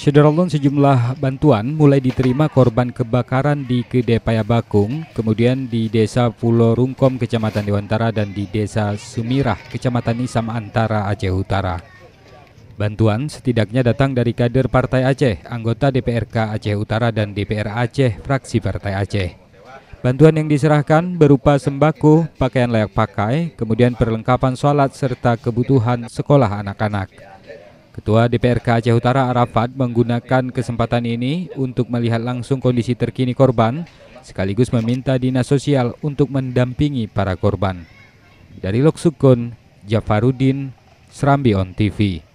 Sederalon sejumlah bantuan mulai diterima korban kebakaran di Kedai Payabakung, kemudian di Desa Pulau Rungkom, Kecamatan Dewantara, dan di Desa Sumirah, Kecamatan Isam Antara, Aceh Utara. Bantuan setidaknya datang dari kader Partai Aceh, anggota DPRK Aceh Utara dan DPR Aceh, fraksi Partai Aceh. Bantuan yang diserahkan berupa sembako, pakaian layak pakai, kemudian perlengkapan sholat, serta kebutuhan sekolah anak-anak. Ketua DPRK Aceh Utara Arafat menggunakan kesempatan ini untuk melihat langsung kondisi terkini korban, sekaligus meminta Dinas Sosial untuk mendampingi para korban. Dari Loksukun, Jafarudin, Serambi On TV.